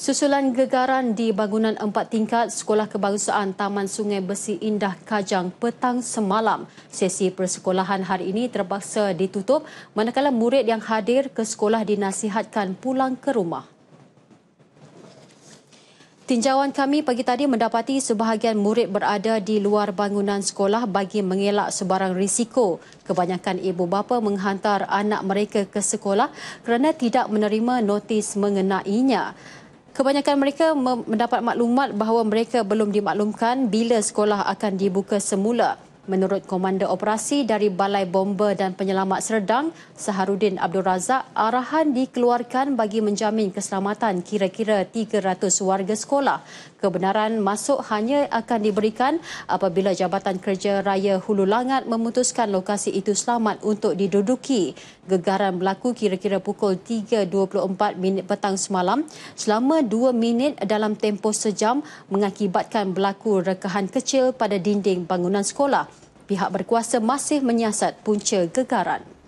Susulan gegaran di bangunan empat tingkat Sekolah Kebangsaan Taman Sungai Besi Indah Kajang petang semalam. Sesi persekolahan hari ini terpaksa ditutup manakala murid yang hadir ke sekolah dinasihatkan pulang ke rumah. Tinjauan kami pagi tadi mendapati sebahagian murid berada di luar bangunan sekolah bagi mengelak sebarang risiko. Kebanyakan ibu bapa menghantar anak mereka ke sekolah kerana tidak menerima notis mengenainya. Kebanyakan mereka mendapat maklumat bahawa mereka belum dimaklumkan bila sekolah akan dibuka semula. Menurut Komander Operasi dari Balai Bomber dan Penyelamat Serdang, Saharudin Abdul Razak, arahan dikeluarkan bagi menjamin keselamatan kira-kira 300 warga sekolah. Kebenaran masuk hanya akan diberikan apabila Jabatan Kerja Raya Hulu Langat memutuskan lokasi itu selamat untuk diduduki. Gegaran berlaku kira-kira pukul 3.24 minit petang semalam selama 2 minit dalam tempoh sejam mengakibatkan berlaku rekahan kecil pada dinding bangunan sekolah pihak berkuasa masih menyiasat punca gegaran.